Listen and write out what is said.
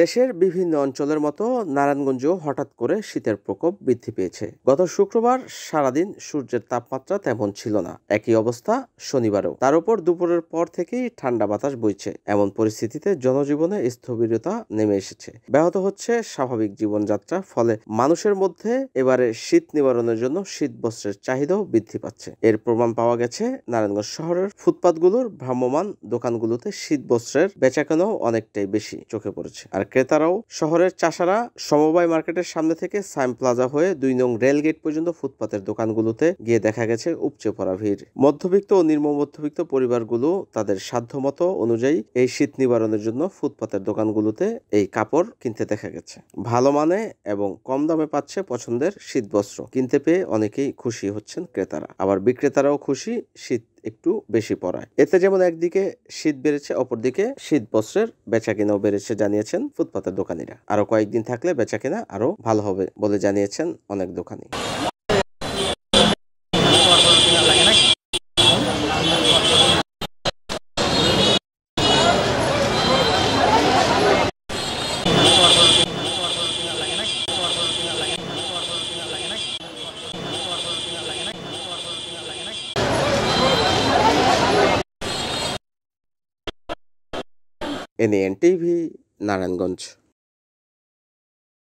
দেশের বিভিন্ন অঞ্চলের মতো নারায়ণগঞ্জেও হঠাৎ করে শীতের প্রকোপ বৃদ্ধি পেয়েছে গত শুক্রবার সারাদিন সূর্যের তাপমাত্রা তেমন ছিল না একই অবস্থা শনিবারও তার উপর দুপুরের পর থেকেই ঠান্ডা বাতাস বইছে এমন পরিস্থিতিতে জনজীবনে স্থবিরতা নেমে এসেছে ব্যাহত হচ্ছে স্বাভাবিক জীবনযাত্রা ফলে মানুষের মধ্যে এবারে শীত নিবারণের জন্য শীত বস্ত্রের চাহিদাও বৃদ্ধি পাচ্ছে এর প্রমাণ পাওয়া গেছে নারায়ণগঞ্জ শহরের ফুটপাতগুলোর ভ্রাম্যমান দোকানগুলোতে শীত বস্ত্রের বেচাকেনাও অনেকটাই বেশি চোখে পড়েছে আর ক্রেতারাও শহরের চাষারা সমবায় মার্কেটের সামনে থেকে সাইম প্লাজা হয়ে দুই নং রেলগেট পর্যন্ত ফুটপাতের দোকানগুলোতে গিয়ে দেখা গেছে উপচে পড়া ভিড় মধ্যবিত্ত ও নির্ম মধ্যবিত্ত পরিবারগুলো তাদের সাধ্যমতো অনুযায়ী এই শীত নিবারণের জন্য ফুটপাতের দোকানগুলোতে এই কাপড় কিনতে দেখা গেছে ভালো মানে এবং কম দামে পাচ্ছে পছন্দের শীতবস্ত্র কিনতে পেয়ে অনেকেই খুশি হচ্ছেন ক্রেতারা আবার বিক্রেতারাও খুশি শীত একটু বেশি পড়ায় এতে যেমন একদিকে শীত বেড়েছে অপরদিকে শীত বস্ত্রের বেচা কেনাও বেড়েছে জানিয়েছেন ফুটপাতের দোকানিরা আরো কয়েকদিন থাকলে বেচা কেনা আরো ভালো হবে বলে জানিয়েছেন অনেক দোকানি ఇది ఎన్టీవీ నారాయణగంజ్